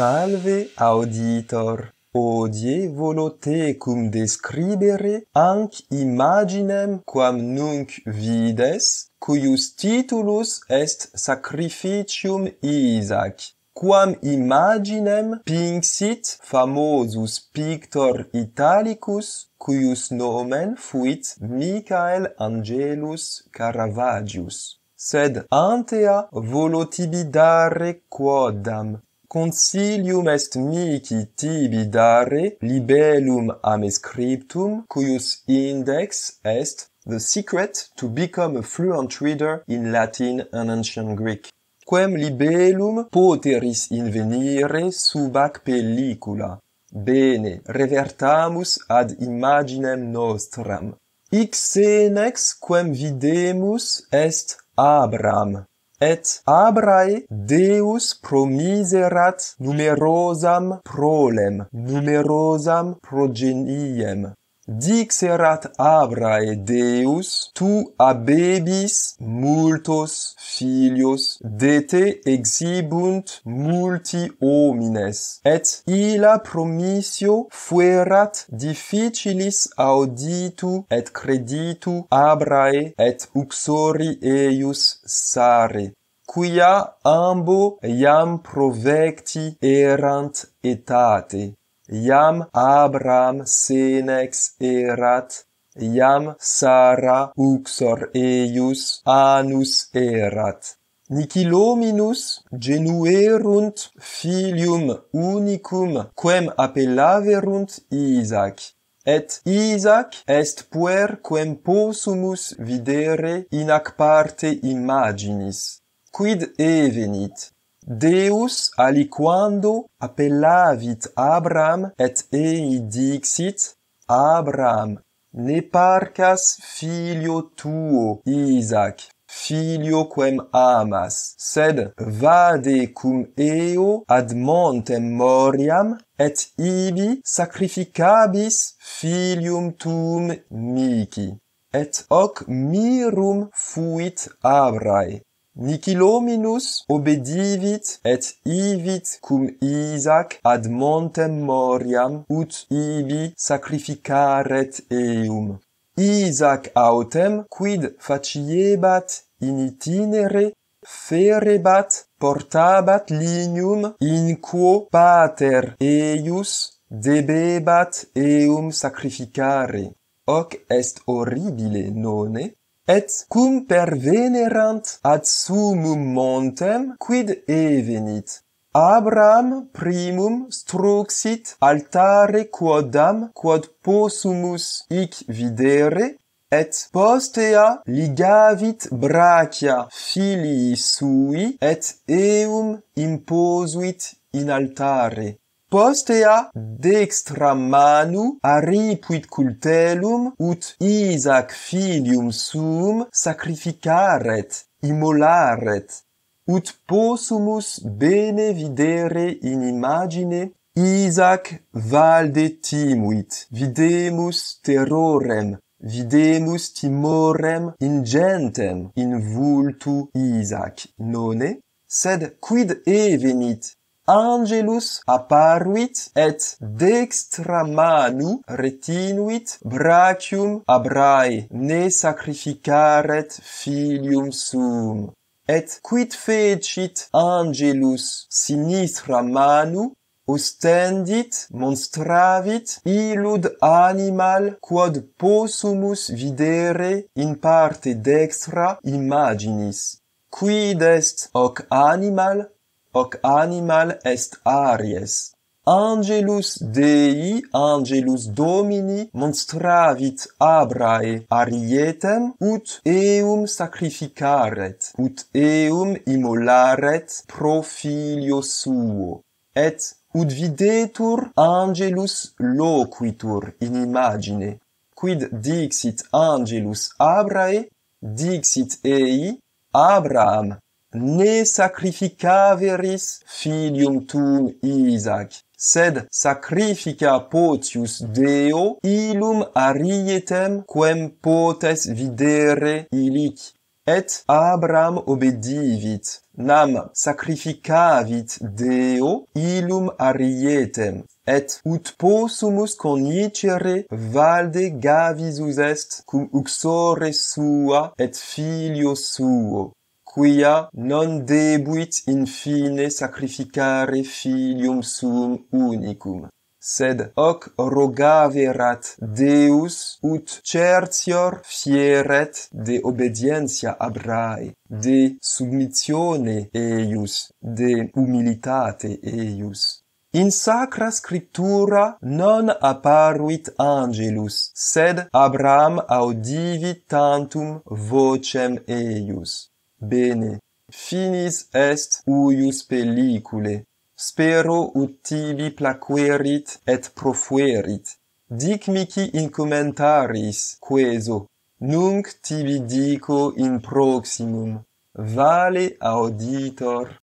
Salve auditor! Odie volo cum describere anc imaginem quam nunc vides, cuius titulus est Sacrificium Isaac, quam imaginem pinxit famosus pictor Italicus, cuius nomen fuit Michael Angelus Caravagius. Sed antea volo tibi dare quodam Consilium est mihi tibi dare libellum amescriptum cuius index est The Secret to Become a Fluent Reader in Latin and Ancient Greek. Quem libellum poteris invenire sub ac pellicula? Bene, revertamus ad imaginem nostram. Ixenex quem videmus est Abram, et abrae deus promiserat numerosam prolem numerosam progeniem dixerat Abrae Deus, tu abebis multos filios, de te exibunt multi homines, et illa promissio fuerat difficilis auditu et creditu Abrae et uxori eius sare quia ambo iam provecti erant etate Iam Abraham senex erat, iam Sara uxor eius anus erat. Nicilominus genuerunt filium unicum quem appellaverunt Isaac. Et Isaac est puer quem possumus videre in ac parte imaginis. Quid evenit? Deus aliquando appellavit Abraham et ei dixit Abraham ne parcas filio tuo Isaac filio quem amas sed vade cum eo ad montem Moriam et ibi sacrificabis filium tuum mihi et hoc mirum fuit Abrae Nicilominus obedivit et ivit cum Isaac ad montem Moriam ut ibi sacrificaret eum. Isaac autem quid faciebat in itinere ferebat portabat lignum in quo pater eius debebat eum sacrificare. Hoc est horribile, nonne? et cum per venerant ad sumum montem quid evenit. Abraham primum struxit altare quodam quod possumus hic videre, et postea ligavit bracia filii sui, et eum imposuit in altare. Postea dextra manu aripuit cultelum ut Isaac filium sum sacrificaret, immolaret, ut possumus bene videre in imagine Isaac valde timuit, videmus terrorem, videmus timorem ingentem in vultu Isaac, none? Sed quid evenit angelus apparuit et dextra manu retinuit brachium abrae ne sacrificaret filium sum et quid fecit angelus sinistra manu ostendit monstravit illud animal quod possumus videre in parte dextra imaginis quid est hoc animal hoc animal est aries angelus dei angelus domini monstravit abrae arietem ut eum sacrificaret ut eum immolaret pro filio suo et ut videtur angelus loquitur in imagine quid dixit angelus abrae dixit ei abram ne sacrificaveris filium tuum Isaac, sed sacrifica potius Deo ilum arietem quem potes videre ilic. Et Abraham obedivit, nam sacrificavit Deo ilum arietem, et ut possumus conicere valde gavisus est cum uxore sua et filio suo quia non debuit in fine sacrificare filium suum unicum sed hoc rogaverat deus ut certior fieret de obedientia abrae de submissione eius de humilitate eius In sacra scriptura non apparuit angelus sed Abraham audivit tantum vocem eius bene. Finis est uius pellicule. Spero ut tibi placuerit et profuerit. Dic mici in commentaris, queso. Nunc tibi dico in proximum. Vale auditor.